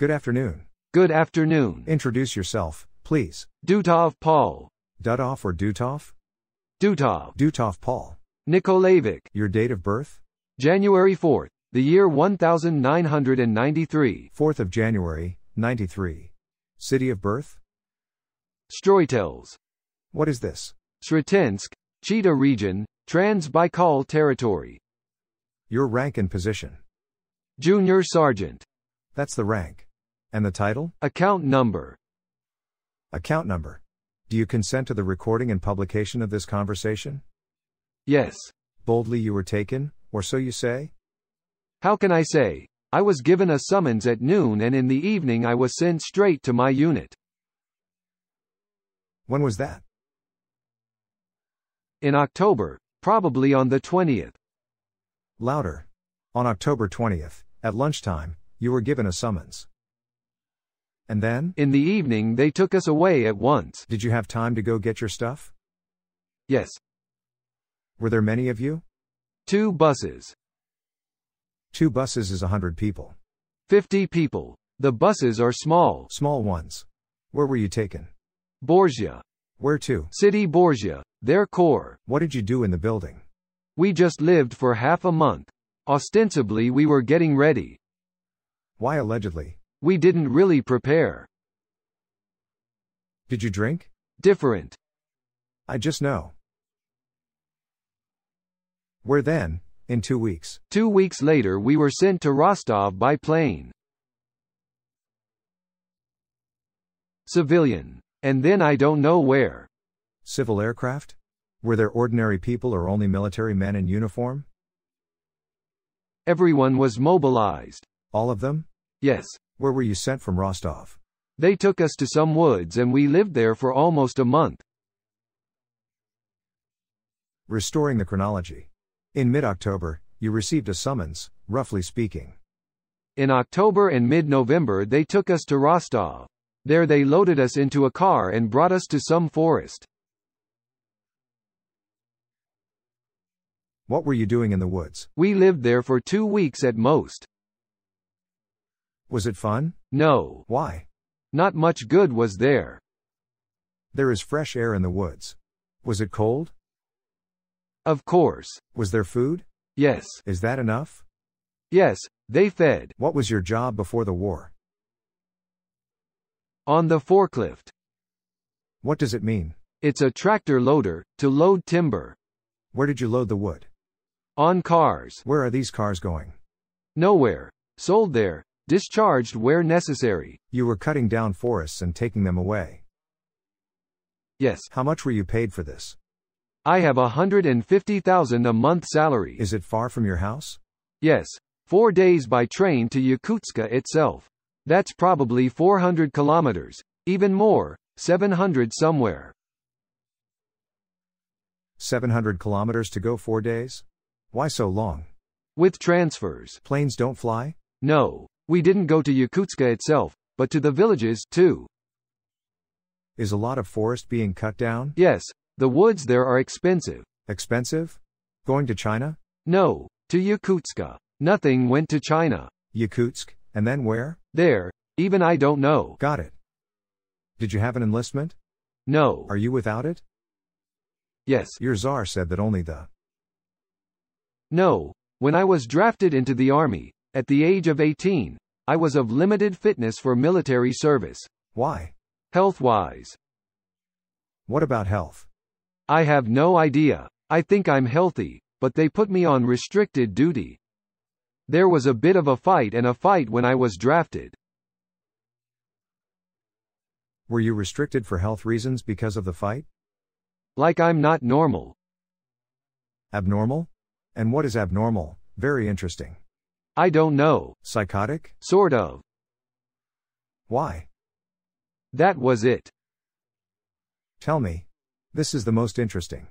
Good afternoon. Good afternoon. Introduce yourself, please. Dutov Paul. Dutov or Dutov? Dutov. Dutov Paul. Nikolaevich. Your date of birth? January 4th, the year 1993. 4th of January, 93. City of birth? Stroytels. What is this? Sretensk, Chita region, Transbaikal territory. Your rank and position? Junior Sergeant. That's the rank. And the title? Account number. Account number. Do you consent to the recording and publication of this conversation? Yes. Boldly you were taken, or so you say? How can I say? I was given a summons at noon and in the evening I was sent straight to my unit. When was that? In October, probably on the 20th. Louder. On October 20th, at lunchtime, you were given a summons. And then? In the evening they took us away at once. Did you have time to go get your stuff? Yes. Were there many of you? Two buses. Two buses is a hundred people. Fifty people. The buses are small. Small ones. Where were you taken? Borgia. Where to? City Borgia, their core. What did you do in the building? We just lived for half a month. Ostensibly we were getting ready. Why allegedly? We didn't really prepare. Did you drink? Different. I just know. Where then, in two weeks? Two weeks later we were sent to Rostov by plane. Civilian. And then I don't know where. Civil aircraft? Were there ordinary people or only military men in uniform? Everyone was mobilized. All of them? Yes. Where were you sent from Rostov? They took us to some woods and we lived there for almost a month. Restoring the chronology. In mid-October, you received a summons, roughly speaking. In October and mid-November they took us to Rostov. There they loaded us into a car and brought us to some forest. What were you doing in the woods? We lived there for two weeks at most. Was it fun? No. Why? Not much good was there. There is fresh air in the woods. Was it cold? Of course. Was there food? Yes. Is that enough? Yes, they fed. What was your job before the war? On the forklift. What does it mean? It's a tractor loader, to load timber. Where did you load the wood? On cars. Where are these cars going? Nowhere. Sold there, discharged where necessary. You were cutting down forests and taking them away. Yes. How much were you paid for this? I have a hundred and fifty thousand a month salary. Is it far from your house? Yes. Four days by train to Yakutsk itself. That's probably 400 kilometers, even more, 700 somewhere. 700 kilometers to go four days? Why so long? With transfers. Planes don't fly? No. We didn't go to Yakutsk itself, but to the villages too. Is a lot of forest being cut down? Yes, the woods there are expensive. Expensive? Going to China? No, to Yakutsk. Nothing went to China. Yakutsk, and then where? There, even I don't know. Got it. Did you have an enlistment? No. Are you without it? Yes. Your czar said that only the. No. When I was drafted into the army, at the age of 18, I was of limited fitness for military service. Why? Health-wise. What about health? I have no idea. I think I'm healthy, but they put me on restricted duty. There was a bit of a fight and a fight when I was drafted. Were you restricted for health reasons because of the fight? Like I'm not normal. Abnormal? And what is abnormal? Very interesting. I don't know. Psychotic? Sort of. Why? That was it. Tell me. This is the most interesting.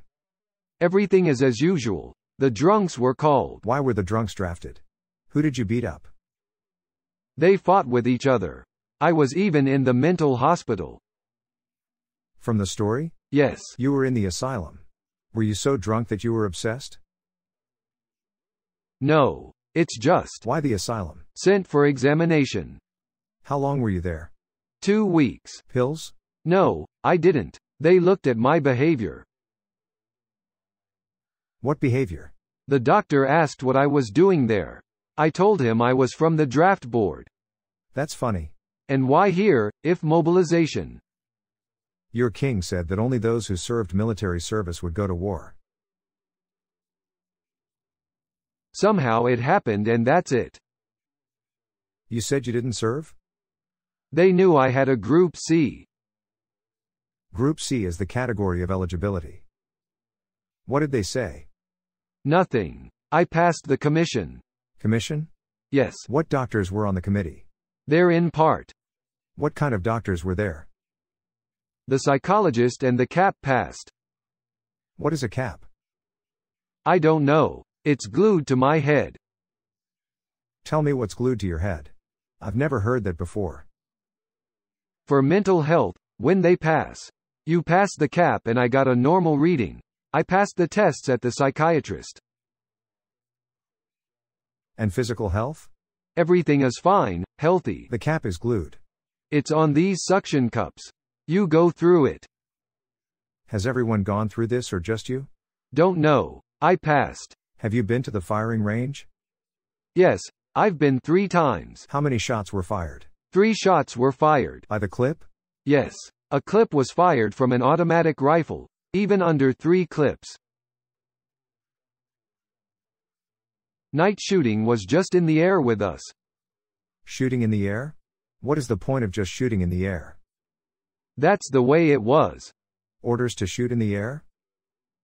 Everything is as usual. The drunks were called. Why were the drunks drafted? Who did you beat up? They fought with each other. I was even in the mental hospital. From the story? Yes. You were in the asylum. Were you so drunk that you were obsessed? No, it's just. Why the asylum? Sent for examination. How long were you there? Two weeks. Pills? No, I didn't. They looked at my behavior. What behavior? The doctor asked what I was doing there. I told him I was from the draft board. That's funny. And why here, if mobilization? Your king said that only those who served military service would go to war. Somehow it happened and that's it. You said you didn't serve? They knew I had a Group C. Group C is the category of eligibility. What did they say? Nothing. I passed the commission. Commission? Yes. What doctors were on the committee? They're in part. What kind of doctors were there? The psychologist and the CAP passed. What is a CAP? I don't know. It's glued to my head. Tell me what's glued to your head. I've never heard that before. For mental health, when they pass. You passed the cap and I got a normal reading. I passed the tests at the psychiatrist. And physical health? Everything is fine, healthy. The cap is glued. It's on these suction cups. You go through it. Has everyone gone through this or just you? Don't know. I passed. Have you been to the firing range? Yes, I've been three times. How many shots were fired? Three shots were fired. By the clip? Yes. A clip was fired from an automatic rifle, even under three clips. Night shooting was just in the air with us. Shooting in the air? What is the point of just shooting in the air? That's the way it was. Orders to shoot in the air?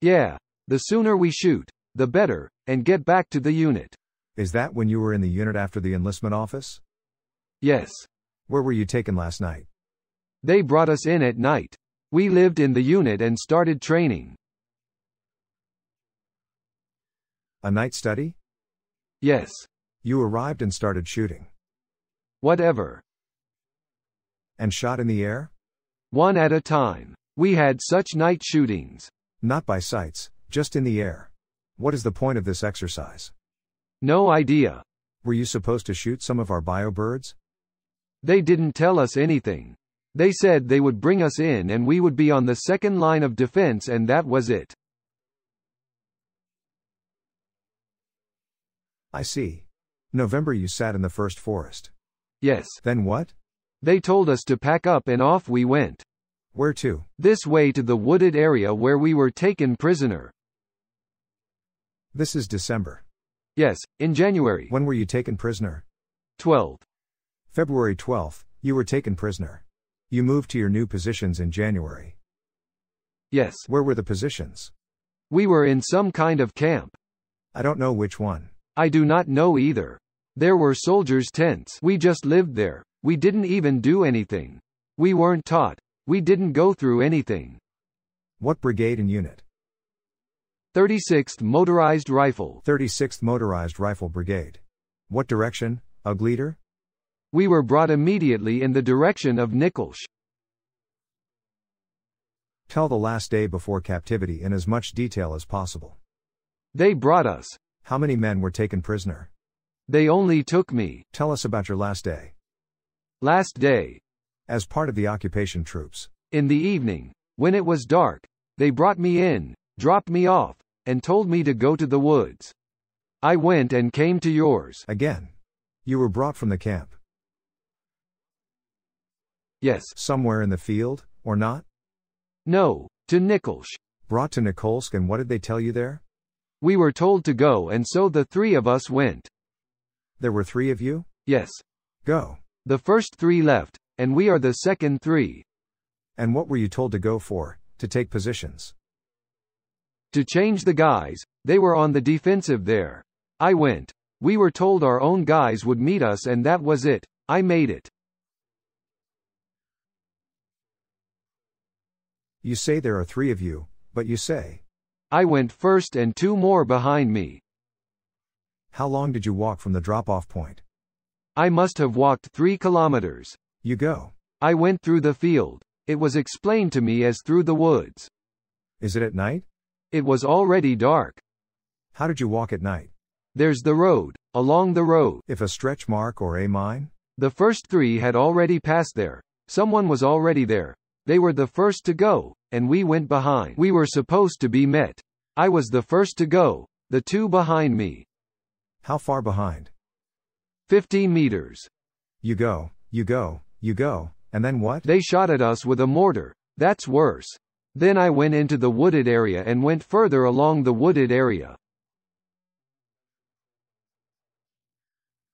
Yeah. The sooner we shoot, the better, and get back to the unit. Is that when you were in the unit after the enlistment office? Yes. Where were you taken last night? They brought us in at night. We lived in the unit and started training. A night study? Yes. You arrived and started shooting. Whatever. And shot in the air? One at a time. We had such night shootings. Not by sights, just in the air. What is the point of this exercise? No idea. Were you supposed to shoot some of our bio birds? They didn't tell us anything. They said they would bring us in and we would be on the second line of defense and that was it. I see. November you sat in the first forest. Yes. Then what? They told us to pack up and off we went. Where to? This way to the wooded area where we were taken prisoner. This is December. Yes, in January. When were you taken prisoner? 12. February 12, you were taken prisoner. You moved to your new positions in January. Yes. Where were the positions? We were in some kind of camp. I don't know which one. I do not know either. There were soldiers' tents. We just lived there. We didn't even do anything. We weren't taught. We didn't go through anything. What brigade and unit? 36th Motorized Rifle 36th Motorized Rifle Brigade. What direction, Ugleader? We were brought immediately in the direction of Nikolsh. Tell the last day before captivity in as much detail as possible. They brought us. How many men were taken prisoner? They only took me. Tell us about your last day. Last day. As part of the occupation troops. In the evening, when it was dark, they brought me in, dropped me off, and told me to go to the woods. I went and came to yours. Again. You were brought from the camp. Yes. Somewhere in the field, or not? No, to Nikolsk. Brought to Nikolsk and what did they tell you there? We were told to go and so the three of us went. There were three of you? Yes. Go. The first three left, and we are the second three. And what were you told to go for, to take positions? To change the guys, they were on the defensive there. I went. We were told our own guys would meet us and that was it. I made it. You say there are three of you, but you say. I went first and two more behind me. How long did you walk from the drop-off point? I must have walked three kilometers. You go. I went through the field. It was explained to me as through the woods. Is it at night? It was already dark. How did you walk at night? There's the road, along the road. If a stretch mark or a mine? The first three had already passed there. Someone was already there. They were the first to go, and we went behind. We were supposed to be met. I was the first to go, the two behind me. How far behind? 50 meters. You go, you go, you go, and then what? They shot at us with a mortar. That's worse. Then I went into the wooded area and went further along the wooded area.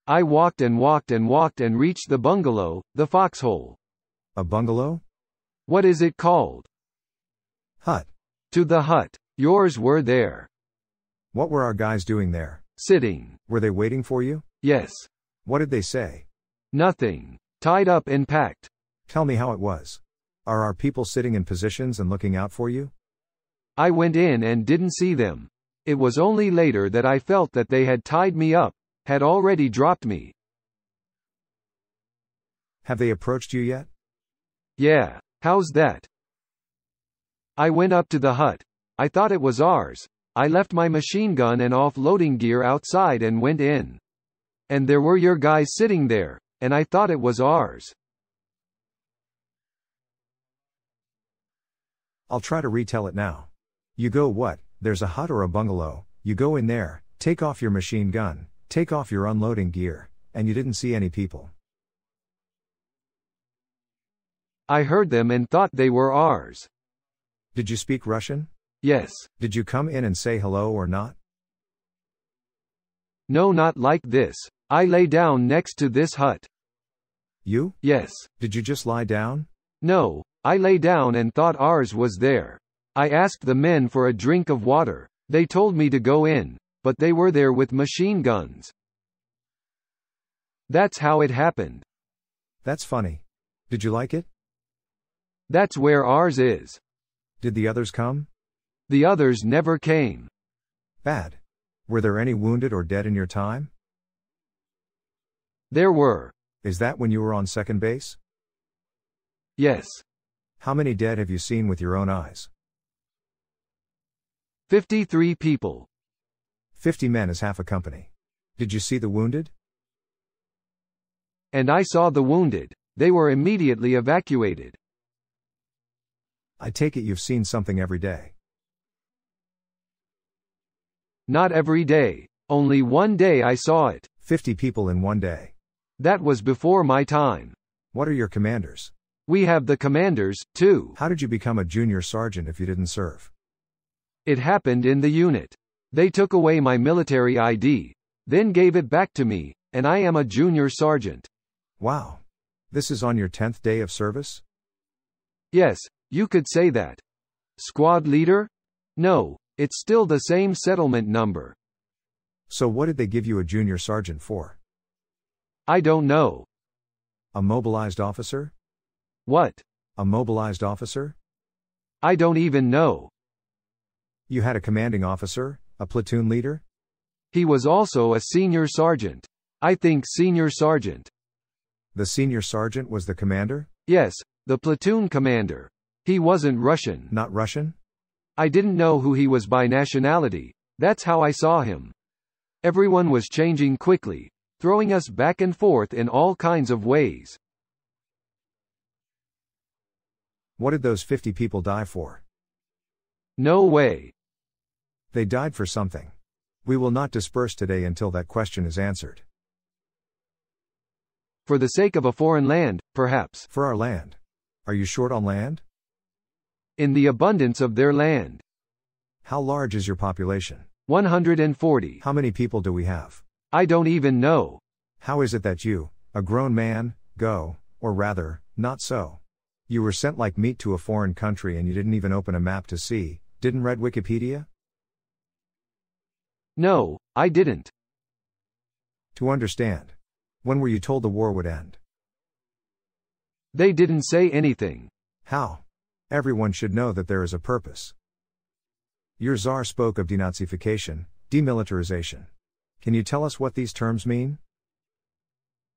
I walked and walked and walked and reached the bungalow, the foxhole. A bungalow? What is it called? Hut. To the hut. Yours were there. What were our guys doing there? Sitting. Were they waiting for you? Yes. What did they say? Nothing. Tied up and packed. Tell me how it was. Are our people sitting in positions and looking out for you? I went in and didn't see them. It was only later that I felt that they had tied me up, had already dropped me. Have they approached you yet? Yeah, how's that? I went up to the hut. I thought it was ours. I left my machine gun and off-loading gear outside and went in. And there were your guys sitting there, and I thought it was ours. I'll try to retell it now. You go what, there's a hut or a bungalow, you go in there, take off your machine gun, take off your unloading gear, and you didn't see any people. I heard them and thought they were ours. Did you speak Russian? Yes. Did you come in and say hello or not? No, not like this. I lay down next to this hut. You? Yes. Did you just lie down? No, I lay down and thought ours was there. I asked the men for a drink of water. They told me to go in, but they were there with machine guns. That's how it happened. That's funny. Did you like it? That's where ours is. Did the others come? The others never came. Bad. Were there any wounded or dead in your time? There were. Is that when you were on second base? Yes. How many dead have you seen with your own eyes? 53 people. 50 men is half a company. Did you see the wounded? And I saw the wounded, they were immediately evacuated. I take it you've seen something every day. Not every day, only one day I saw it. 50 people in one day. That was before my time. What are your commanders? We have the commanders, too. How did you become a junior sergeant if you didn't serve? It happened in the unit. They took away my military ID, then gave it back to me, and I am a junior sergeant. Wow. This is on your 10th day of service? Yes, you could say that. Squad leader? No, it's still the same settlement number. So what did they give you a junior sergeant for? I don't know. A mobilized officer? What? A mobilized officer? I don't even know. You had a commanding officer, a platoon leader? He was also a senior sergeant. I think senior sergeant. The senior sergeant was the commander? Yes, the platoon commander. He wasn't Russian. Not Russian? I didn't know who he was by nationality, that's how I saw him. Everyone was changing quickly, throwing us back and forth in all kinds of ways. What did those 50 people die for? No way. They died for something. We will not disperse today until that question is answered. For the sake of a foreign land, perhaps. For our land. Are you short on land? In the abundance of their land. How large is your population? 140. How many people do we have? I don't even know. How is it that you, a grown man, go, or rather, not so, you were sent like meat to a foreign country and you didn't even open a map to see, didn't read Wikipedia? No, I didn't. To understand. When were you told the war would end? They didn't say anything. How? Everyone should know that there is a purpose. Your czar spoke of denazification, demilitarization. Can you tell us what these terms mean?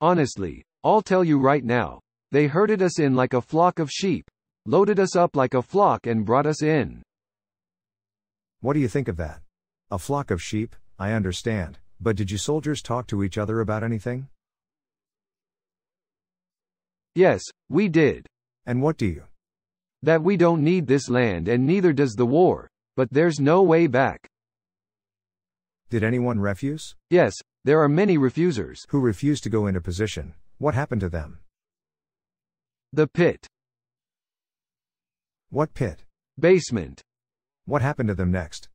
Honestly, I'll tell you right now, they herded us in like a flock of sheep, loaded us up like a flock and brought us in. What do you think of that? A flock of sheep, I understand, but did you soldiers talk to each other about anything? Yes, we did. And what do you? That we don't need this land and neither does the war, but there's no way back. Did anyone refuse? Yes, there are many refusers. Who refused to go into position? What happened to them? The pit. What pit? Basement. What happened to them next?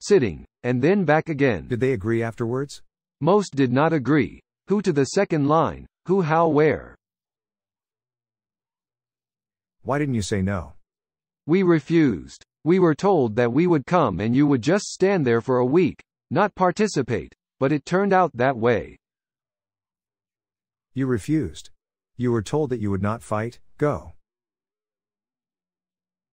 Sitting, and then back again. Did they agree afterwards? Most did not agree. Who to the second line, who how where. Why didn't you say no? We refused. We were told that we would come and you would just stand there for a week, not participate, but it turned out that way. You refused. You were told that you would not fight, go.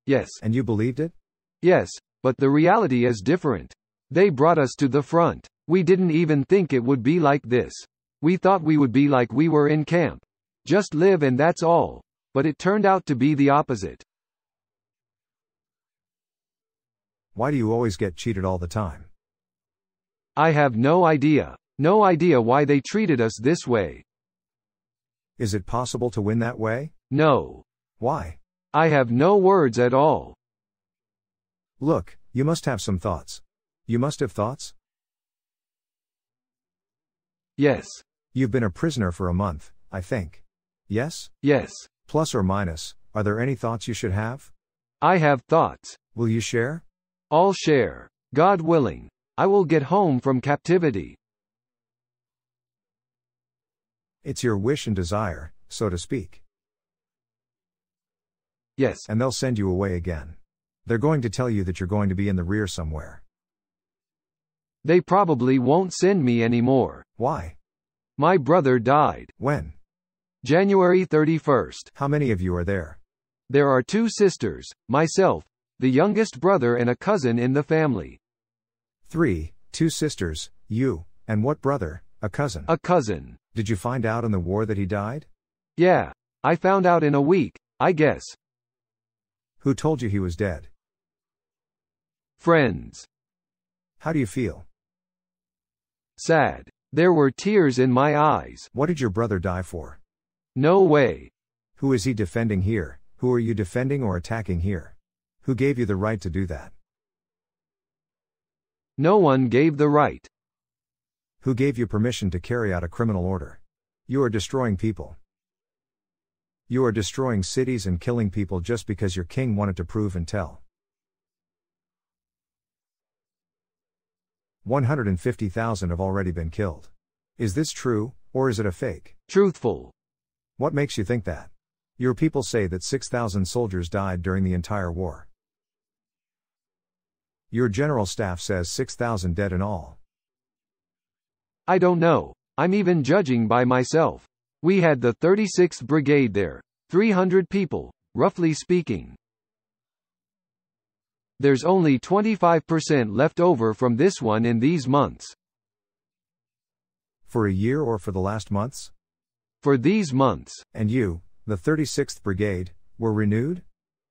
Yes. And you believed it? Yes, but the reality is different. They brought us to the front. We didn't even think it would be like this. We thought we would be like we were in camp. Just live and that's all. But it turned out to be the opposite. Why do you always get cheated all the time? I have no idea. No idea why they treated us this way. Is it possible to win that way? No. Why? I have no words at all. Look, you must have some thoughts. You must have thoughts? Yes. You've been a prisoner for a month, I think. Yes? Yes. Plus or minus, are there any thoughts you should have? I have thoughts. Will you share? I'll share. God willing. I will get home from captivity. It's your wish and desire, so to speak. Yes. And they'll send you away again. They're going to tell you that you're going to be in the rear somewhere. They probably won't send me anymore. Why? My brother died. When? January 31st. How many of you are there? There are two sisters, myself, the youngest brother and a cousin in the family. Three, two sisters, you, and what brother, a cousin? A cousin. Did you find out in the war that he died? Yeah. I found out in a week, I guess. Who told you he was dead? Friends. How do you feel? Sad. There were tears in my eyes. What did your brother die for? No way. Who is he defending here? Who are you defending or attacking here? Who gave you the right to do that? No one gave the right. Who gave you permission to carry out a criminal order? You are destroying people. You are destroying cities and killing people just because your king wanted to prove and tell. 150,000 have already been killed. Is this true, or is it a fake? Truthful. What makes you think that? Your people say that 6,000 soldiers died during the entire war. Your general staff says 6,000 dead in all. I don't know. I'm even judging by myself. We had the 36th Brigade there. 300 people, roughly speaking. There's only 25% left over from this one in these months. For a year or for the last months? For these months. And you, the 36th Brigade, were renewed?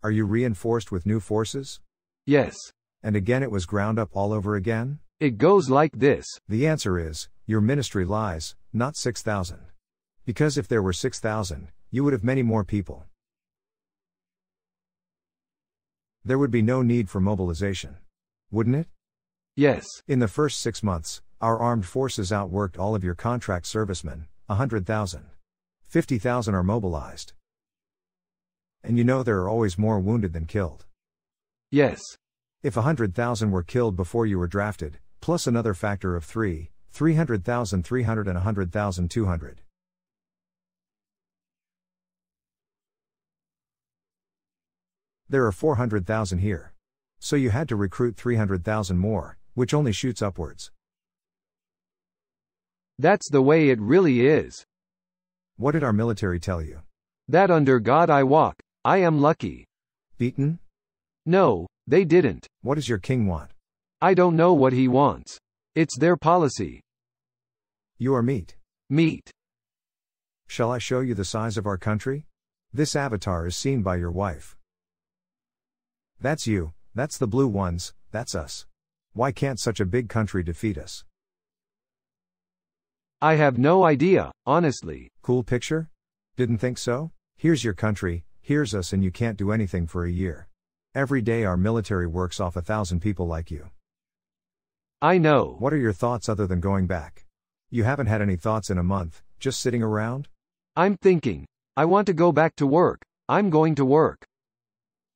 Are you reinforced with new forces? Yes. And again it was ground up all over again? It goes like this. The answer is your ministry lies, not 6,000. Because if there were 6,000, you would have many more people. There would be no need for mobilization. Wouldn't it? Yes. In the first six months, our armed forces outworked all of your contract servicemen, 100,000. 50,000 are mobilized. And you know there are always more wounded than killed. Yes. If 100,000 were killed before you were drafted, plus another factor of 3, 300,000 300 and 100,000 200. There are 400,000 here. So you had to recruit 300,000 more, which only shoots upwards. That's the way it really is. What did our military tell you? That under God I walk, I am lucky. Beaten? No, they didn't. What does your king want? I don't know what he wants. It's their policy. You are meat. Meat. Shall I show you the size of our country? This avatar is seen by your wife. That's you, that's the blue ones, that's us. Why can't such a big country defeat us? I have no idea, honestly. Cool picture? Didn't think so? Here's your country, here's us, and you can't do anything for a year. Every day our military works off a thousand people like you. I know. What are your thoughts other than going back? You haven't had any thoughts in a month, just sitting around? I'm thinking. I want to go back to work. I'm going to work.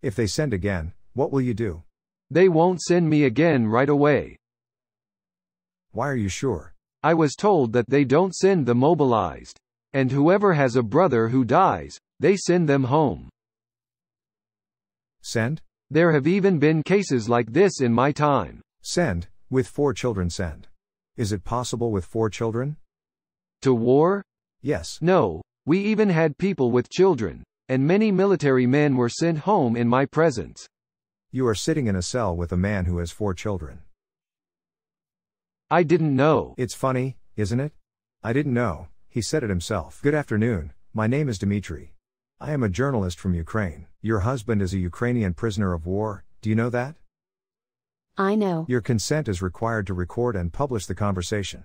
If they send again, what will you do? They won't send me again right away. Why are you sure? I was told that they don't send the mobilized. And whoever has a brother who dies, they send them home. Send? There have even been cases like this in my time. Send, with four children send. Is it possible with four children? To war? Yes. No. We even had people with children, and many military men were sent home in my presence. You are sitting in a cell with a man who has four children. I didn't know. It's funny, isn't it? I didn't know, he said it himself. Good afternoon, my name is Dmitry. I am a journalist from Ukraine. Your husband is a Ukrainian prisoner of war, do you know that? I know. Your consent is required to record and publish the conversation.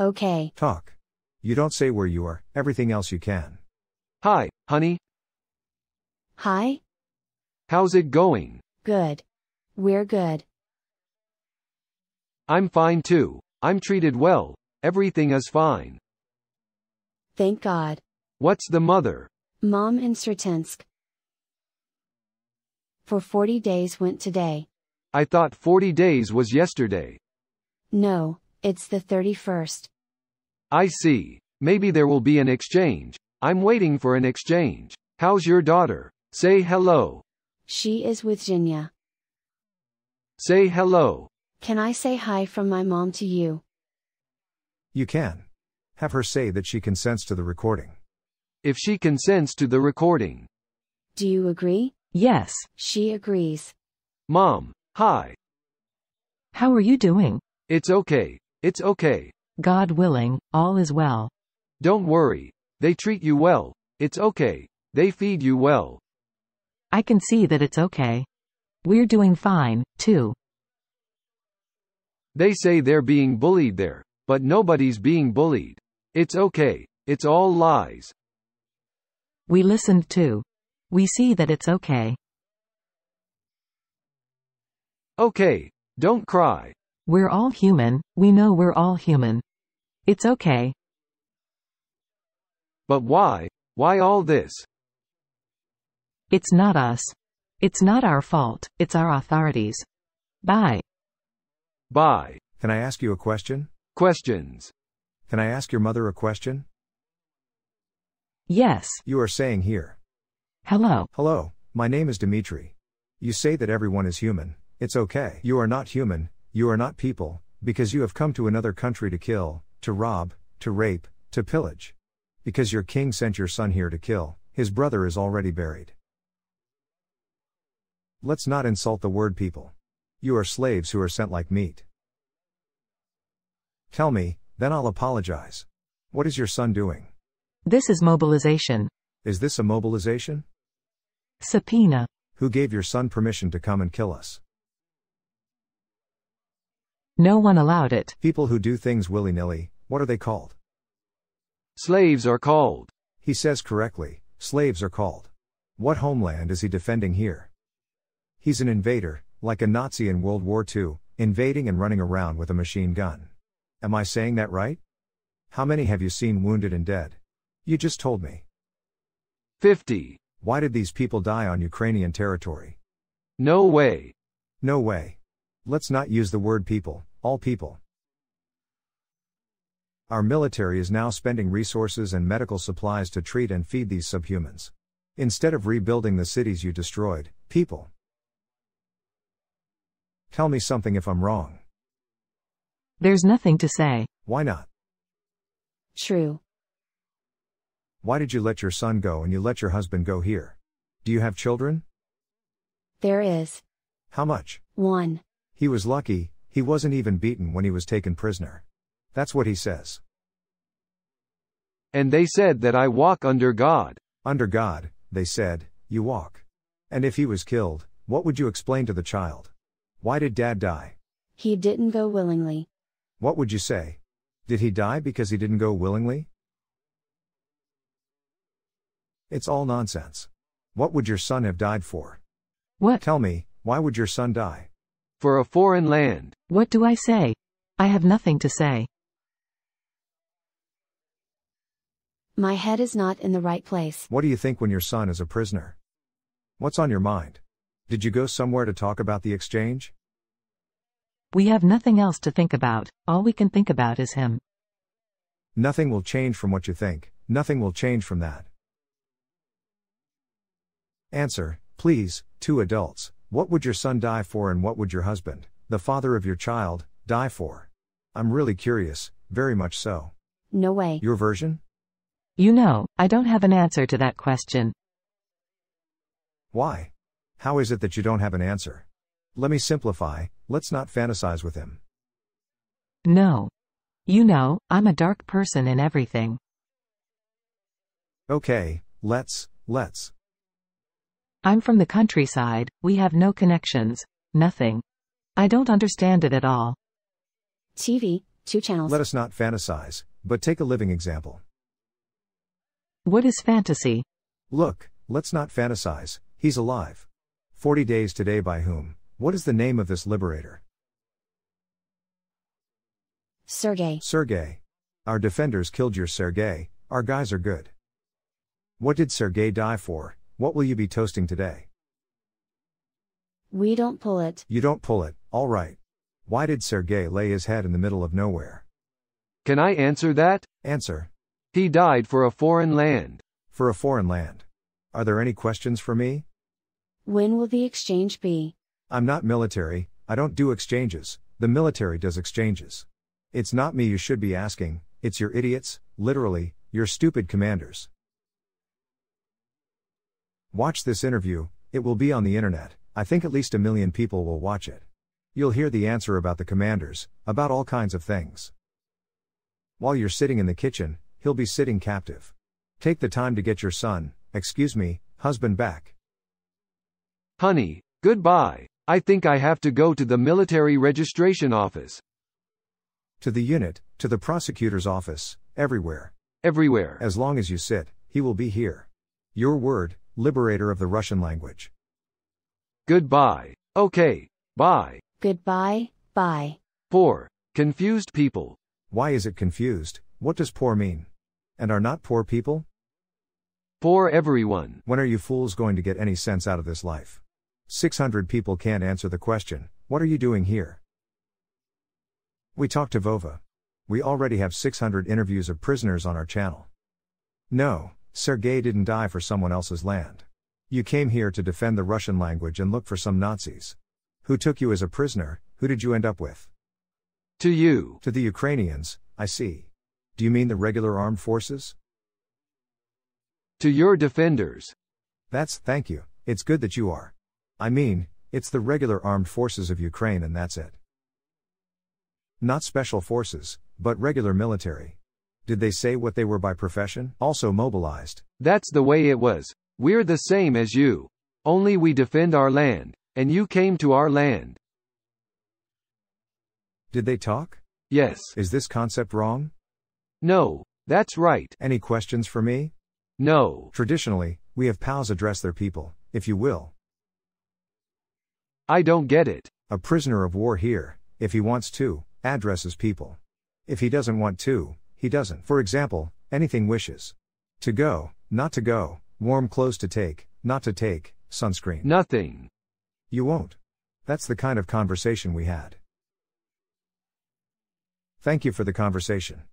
Okay. Talk. You don't say where you are, everything else you can. Hi, honey. Hi? How's it going? Good. We're good. I'm fine too. I'm treated well. Everything is fine. Thank God. What's the mother? Mom in Sertinsk. For 40 days went today. I thought 40 days was yesterday. No, it's the 31st. I see. Maybe there will be an exchange. I'm waiting for an exchange. How's your daughter? Say hello. She is with Jinya. Say hello. Can I say hi from my mom to you? You can. Have her say that she consents to the recording. If she consents to the recording. Do you agree? Yes. She agrees. Mom, Hi. How are you doing? It's okay. It's okay. God willing, all is well. Don't worry. They treat you well. It's okay. They feed you well. I can see that it's okay. We're doing fine, too. They say they're being bullied there, but nobody's being bullied. It's okay. It's all lies. We listened too. We see that it's okay. Okay, don't cry. We're all human, we know we're all human. It's okay. But why? Why all this? It's not us. It's not our fault, it's our authorities. Bye. Bye. Can I ask you a question? Questions. Can I ask your mother a question? Yes. You are saying here. Hello. Hello, my name is Dimitri. You say that everyone is human. It's okay. You are not human, you are not people, because you have come to another country to kill, to rob, to rape, to pillage. Because your king sent your son here to kill, his brother is already buried. Let's not insult the word people. You are slaves who are sent like meat. Tell me, then I'll apologize. What is your son doing? This is mobilization. Is this a mobilization? Subpoena. Who gave your son permission to come and kill us? No one allowed it. People who do things willy-nilly, what are they called? Slaves are called. He says correctly, slaves are called. What homeland is he defending here? He's an invader, like a Nazi in World War II, invading and running around with a machine gun. Am I saying that right? How many have you seen wounded and dead? You just told me. 50. Why did these people die on Ukrainian territory? No way. No way. Let's not use the word people, all people. Our military is now spending resources and medical supplies to treat and feed these subhumans. Instead of rebuilding the cities you destroyed, people. Tell me something if I'm wrong. There's nothing to say. Why not? True. Why did you let your son go and you let your husband go here? Do you have children? There is. How much? One. He was lucky, he wasn't even beaten when he was taken prisoner. That's what he says. And they said that I walk under God. Under God, they said, you walk. And if he was killed, what would you explain to the child? Why did dad die? He didn't go willingly. What would you say? Did he die because he didn't go willingly? It's all nonsense. What would your son have died for? What? Tell me, why would your son die? For a foreign land. What do I say? I have nothing to say. My head is not in the right place. What do you think when your son is a prisoner? What's on your mind? Did you go somewhere to talk about the exchange? We have nothing else to think about, all we can think about is him. Nothing will change from what you think, nothing will change from that. Answer, please, two adults, what would your son die for and what would your husband, the father of your child, die for? I'm really curious, very much so. No way. Your version? You know, I don't have an answer to that question. Why? How is it that you don't have an answer? Let me simplify, let's not fantasize with him. No. You know, I'm a dark person in everything. Okay, let's, let's. I'm from the countryside, we have no connections. Nothing. I don't understand it at all. TV, two channels. Let us not fantasize, but take a living example. What is fantasy? Look, let's not fantasize, he's alive. 40 days today by whom? What is the name of this liberator? Sergey. Sergey. Our defenders killed your Sergey, our guys are good. What did Sergey die for? What will you be toasting today? We don't pull it. You don't pull it, all right. Why did Sergei lay his head in the middle of nowhere? Can I answer that? Answer. He died for a foreign land. For a foreign land. Are there any questions for me? When will the exchange be? I'm not military, I don't do exchanges, the military does exchanges. It's not me you should be asking, it's your idiots, literally, your stupid commanders. Watch this interview, it will be on the internet, I think at least a million people will watch it. You'll hear the answer about the commanders, about all kinds of things. While you're sitting in the kitchen, he'll be sitting captive. Take the time to get your son, excuse me, husband back. Honey, goodbye, I think I have to go to the military registration office. To the unit, to the prosecutor's office, everywhere. Everywhere. As long as you sit, he will be here. Your word, liberator of the Russian language. Goodbye. Okay. Bye. Goodbye. Bye. Poor. Confused people. Why is it confused? What does poor mean? And are not poor people? Poor everyone. When are you fools going to get any sense out of this life? 600 people can't answer the question, What are you doing here? We talked to Vova. We already have 600 interviews of prisoners on our channel. No, Sergei didn't die for someone else's land. You came here to defend the Russian language and look for some Nazis. Who took you as a prisoner, who did you end up with? To you. To the Ukrainians, I see. Do you mean the regular armed forces? To your defenders. That's, thank you, it's good that you are. I mean, it's the regular armed forces of Ukraine and that's it. Not special forces, but regular military. Did they say what they were by profession? Also mobilized. That's the way it was. We're the same as you. Only we defend our land, and you came to our land. Did they talk? Yes. Is this concept wrong? No, that's right. Any questions for me? No. Traditionally, we have POWs address their people, if you will. I don't get it. A prisoner of war here, if he wants to, addresses people. If he doesn't want to, he doesn't. For example, anything wishes. To go, not to go, warm clothes to take, not to take, sunscreen. Nothing. You won't. That's the kind of conversation we had. Thank you for the conversation.